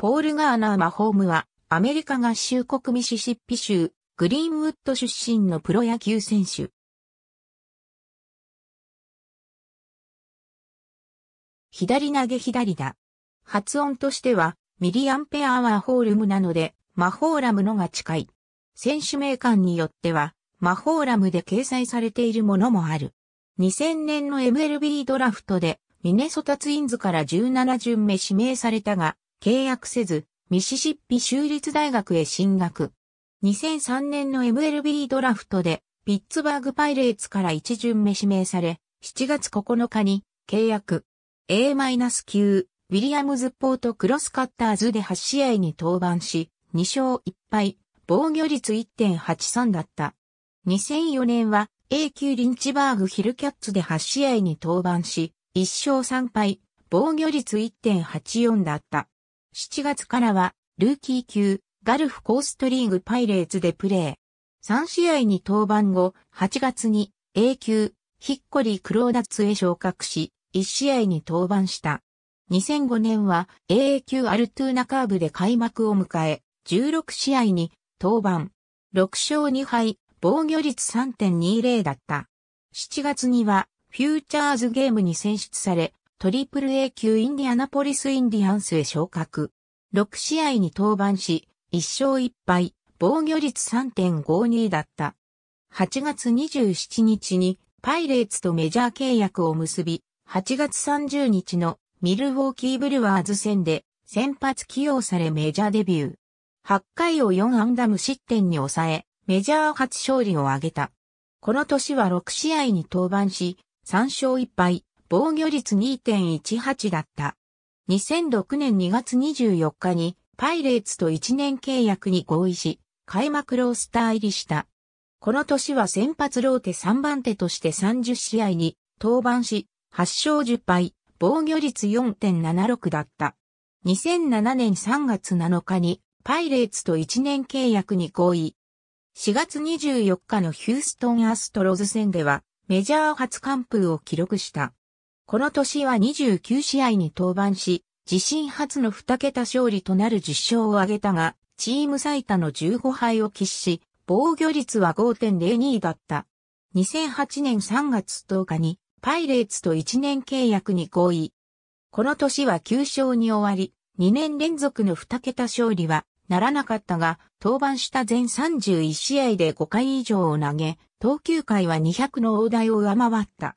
ポール・ガーナー・マホームは、アメリカ合衆国ミシシッピ州、グリーンウッド出身のプロ野球選手。左投げ左だ。発音としては、ミリアンペアワーホールムなので、マホーラムのが近い。選手名鑑によっては、マホーラムで掲載されているものもある。2000年の MLB ドラフトで、ミネソタツインズから17巡目指名されたが、契約せず、ミシシッピ州立大学へ進学。2003年の MLB ドラフトで、ピッツバーグパイレーツから一巡目指名され、7月9日に契約 A-9 ウィリアムズポートクロスカッターズで8試合に登板し、2勝1敗、防御率1.83だった。2004年は A 級リンチバーグヒルキャッツで8試合に登板し、1勝3敗、防御率1.84だった。7月からは、ルーキー級、ガルフコーストリーグパイレーツでプレー。3試合に登板後、8月に A 級、ヒッコリー・クローダッツへ昇格し、1試合に登板した。2005年は AA 級アルトゥーナカーブで開幕を迎え、16試合に登板。6勝2敗、防御率3.20だった。7月にはフューチャーズゲームに選出され、トリプル A 級インディアナポリスインディアンスへ昇格。6試合に登板し、1勝1敗、防御率3.52だった。8月27日にパイレーツとメジャー契約を結び、8月30日のミルウォーキーブルワーズ戦で先発起用されメジャーデビュー。8回を4ンダム失点に抑え、メジャー初勝利を挙げた。この年は6試合に登板し、3勝1敗、防御率2.18だった。2006年2月24日にパイレーツと1年契約に合意し、開幕ロースター入りした。この年は先発ローテ3番手として30試合に登板し、8勝10敗、防御率4.76だった。2007年3月7日にパイレーツと1年契約に合意。4月24日のヒューストンアストロズ戦ではメジャー初完封を記録した。この年は29試合に登板し、自身初の2桁勝利となる10勝を挙げたが、チーム最多の15敗を喫し、防御率は5.02だった。2008年3月10日にパイレーツと1年契約に合意。この年は9勝に終わり、2年連続の2桁勝利はならなかったが、登板した全31試合で5回以上を投げ、投球回は200の大台を上回った。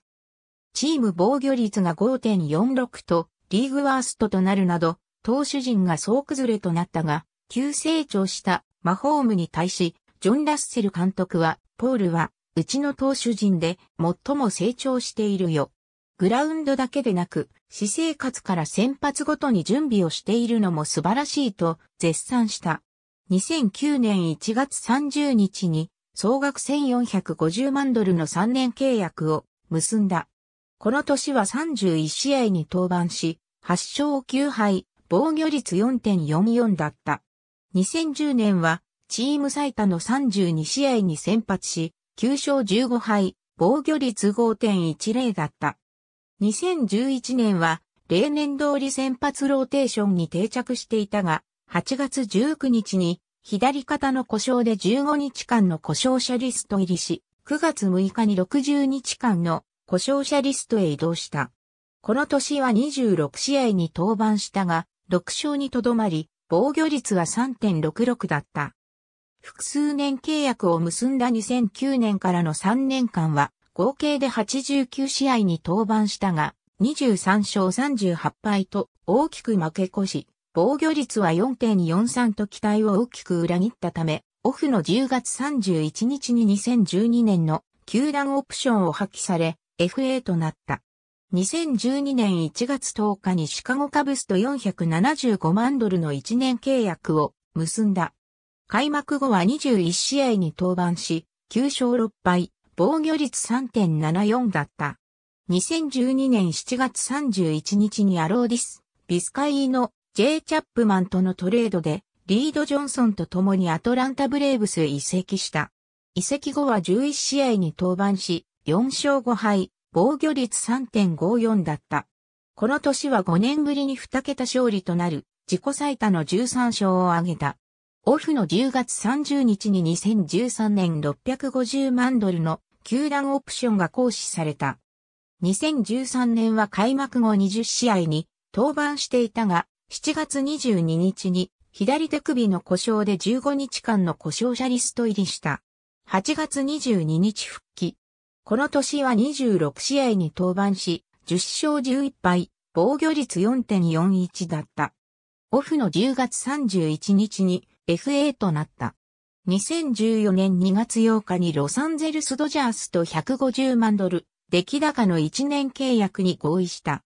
チーム防御率が5.46とリーグワーストとなるなど、投手陣が総崩れとなったが、急成長したマホームに対し、ジョン・ラッセル監督は、ポールは、うちの投手陣で最も成長しているよ。グラウンドだけでなく、私生活から先発ごとに準備をしているのも素晴らしいと絶賛した。2009年1月30日に総額1450万ドルの3年契約を結んだ。この年は31試合に登板し、8勝9敗、防御率4.44だった。2010年は、チーム最多の32試合に先発し、9勝15敗、防御率5.10だった。2011年は、例年通り先発ローテーションに定着していたが、8月19日に、左肩の故障で15日間の故障者リスト入りし、9月6日に60日間の故障者リストへ移動した。この年は26試合に登板したが、6勝にとどまり、防御率は3.66だった。複数年契約を結んだ2009年からの3年間は、合計で89試合に登板したが、23勝38敗と大きく負け越し、防御率は4.43と期待を大きく裏切ったため、オフの10月31日に2012年の球団オプションを破棄され、FA となった。2012年1月10日にシカゴカブスと475万ドルの1年契約を結んだ。開幕後は21試合に登板し、9勝6敗、防御率3.74だった。2012年7月31日にアローディス、ビスカイの J. チャップマンとのトレードで、リード・ジョンソンと共にアトランタ・ブレーブスへ移籍した。移籍後は11試合に登板し、4勝5敗、防御率3.54だった。この年は5年ぶりに2桁勝利となる、自己最多の13勝を挙げた。オフの10月30日に2013年650万ドルの球団オプションが行使された。2013年は開幕後20試合に登板していたが、7月22日に左手首の故障で15日間の故障者リスト入りした。8月22日復帰、この年は26試合に登板し、10勝11敗、防御率4.41だった。オフの10月31日に FA となった。2014年2月8日にロサンゼルスドジャースと150万ドル、出来高の1年契約に合意した。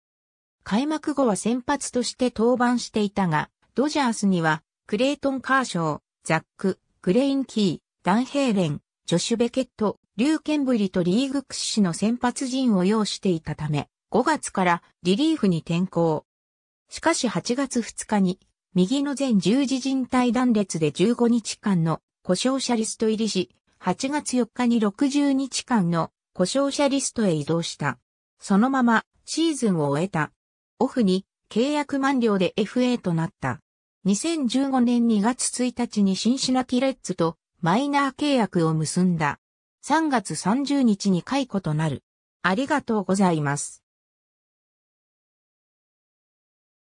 開幕後は先発として登板していたが、ドジャースには、クレイトン・カーショー、ザック、グレイン・キー、ダン・ヘイレン、ジョシュ・ベケット、ケ剣ブリとリーグ屈指の先発陣を要していたため、5月からリリーフに転向。しかし8月2日に、右の全十字靭帯断裂で15日間の故障者リスト入りし、8月4日に60日間の故障者リストへ移動した。そのままシーズンを終えた。オフに契約満了で FA となった。2015年2月1日にシンシナティレッツとマイナー契約を結んだ。3月30日に解雇となる。ありがとうございます。